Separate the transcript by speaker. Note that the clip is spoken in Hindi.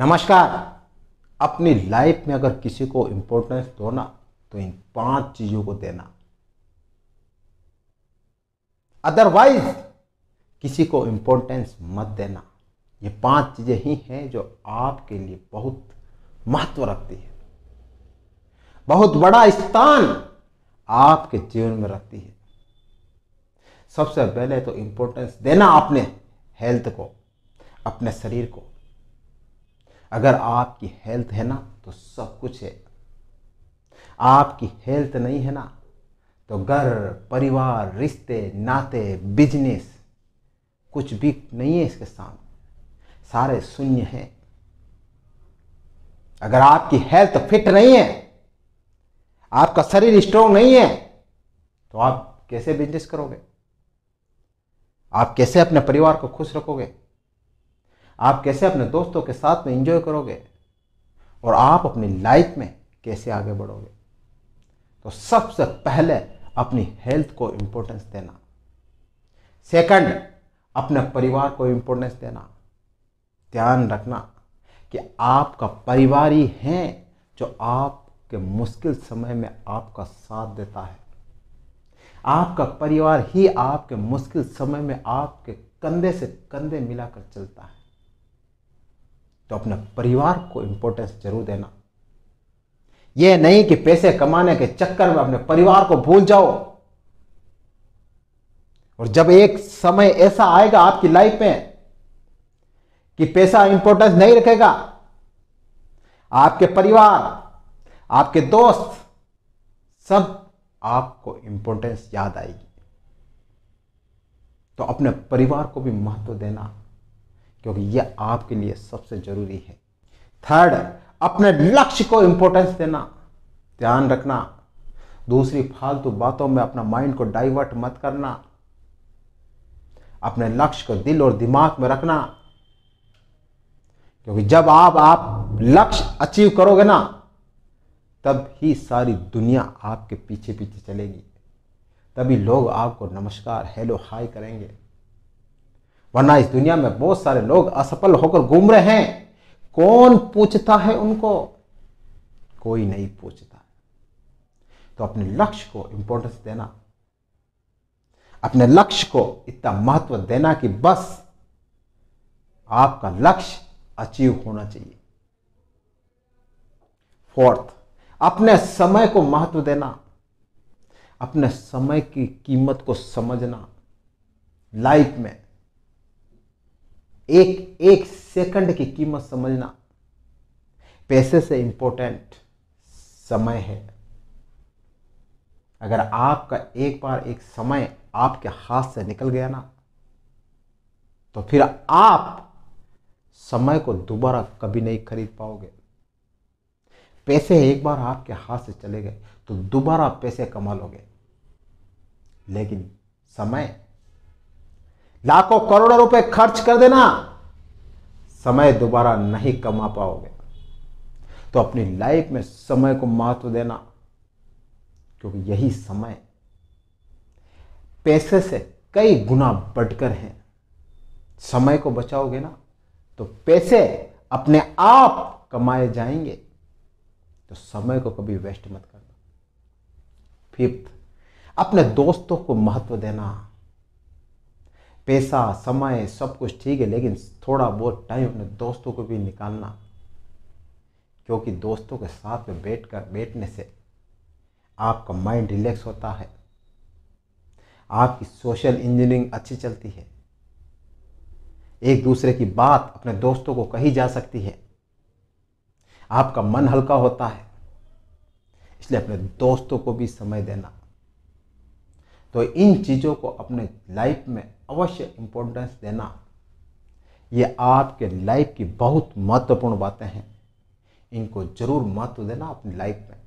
Speaker 1: नमस्कार अपनी लाइफ में अगर किसी को इंपोर्टेंस दो ना तो इन पांच चीजों को देना अदरवाइज किसी को इंपोर्टेंस मत देना ये पांच चीजें ही हैं जो आपके लिए बहुत महत्व रखती है बहुत बड़ा स्थान आपके जीवन में रखती है सबसे पहले तो इम्पोर्टेंस देना अपने हेल्थ को अपने शरीर को अगर आपकी हेल्थ है ना तो सब कुछ है आपकी हेल्थ नहीं है ना तो घर परिवार रिश्ते नाते बिजनेस कुछ भी नहीं है इसके सामने सारे शून्य हैं अगर आपकी हेल्थ फिट नहीं है आपका शरीर स्ट्रोंग नहीं है तो आप कैसे बिजनेस करोगे आप कैसे अपने परिवार को खुश रखोगे आप कैसे अपने दोस्तों के साथ में इंजॉय करोगे और आप अपनी लाइफ में कैसे आगे बढ़ोगे तो सबसे पहले अपनी हेल्थ को इम्पोर्टेंस देना सेकंड अपने परिवार को इम्पोर्टेंस देना ध्यान रखना कि आपका परिवार ही है जो आपके मुश्किल समय में आपका साथ देता है आपका परिवार ही आपके मुश्किल समय में आपके कंधे से कंधे मिलाकर चलता है तो अपने परिवार को इंपोर्टेंस जरूर देना यह नहीं कि पैसे कमाने के चक्कर में अपने परिवार को भूल जाओ और जब एक समय ऐसा आएगा आपकी लाइफ में कि पैसा इंपॉर्टेंस नहीं रखेगा आपके परिवार आपके दोस्त सब आपको इंपॉर्टेंस याद आएगी तो अपने परिवार को भी महत्व देना क्योंकि यह आपके लिए सबसे जरूरी है थर्ड अपने लक्ष्य को इंपॉर्टेंस देना ध्यान रखना दूसरी फालतू बातों में अपना माइंड को डाइवर्ट मत करना अपने लक्ष्य को दिल और दिमाग में रखना क्योंकि जब आप आप लक्ष्य अचीव करोगे ना तब ही सारी दुनिया आपके पीछे पीछे चलेगी तभी लोग आपको नमस्कार हेलो हाय करेंगे वरना इस दुनिया में बहुत सारे लोग असफल होकर घूम रहे हैं कौन पूछता है उनको कोई नहीं पूछता तो अपने लक्ष्य को इंपॉर्टेंस देना अपने लक्ष्य को इतना महत्व देना कि बस आपका लक्ष्य अचीव होना चाहिए फोर्थ अपने समय को महत्व देना अपने समय की कीमत को समझना लाइफ में एक एक सेकंड की कीमत समझना पैसे से इंपॉर्टेंट समय है अगर आपका एक बार एक समय आपके हाथ से निकल गया ना तो फिर आप समय को दोबारा कभी नहीं खरीद पाओगे पैसे एक बार आपके हाथ से चले गए तो दोबारा पैसे कमा लोगे लेकिन समय लाखों करोड़ों रुपए खर्च कर देना समय दोबारा नहीं कमा पाओगे तो अपनी लाइफ में समय को महत्व देना क्योंकि यही समय पैसे से कई गुना बढ़कर है समय को बचाओगे ना तो पैसे अपने आप कमाए जाएंगे तो समय को कभी वेस्ट मत करना फिफ्थ अपने दोस्तों को महत्व देना पैसा समय सब कुछ ठीक है लेकिन थोड़ा बहुत टाइम अपने दोस्तों को भी निकालना क्योंकि दोस्तों के साथ में बैठ कर बैठने से आपका माइंड रिलैक्स होता है आपकी सोशल इंजीनियरिंग अच्छी चलती है एक दूसरे की बात अपने दोस्तों को कही जा सकती है आपका मन हल्का होता है इसलिए अपने दोस्तों को भी समय देना तो इन चीज़ों को अपने लाइफ में अवश्य इम्पोर्टेंस देना ये आपके लाइफ की बहुत महत्वपूर्ण बातें हैं इनको जरूर महत्व देना अपनी लाइफ में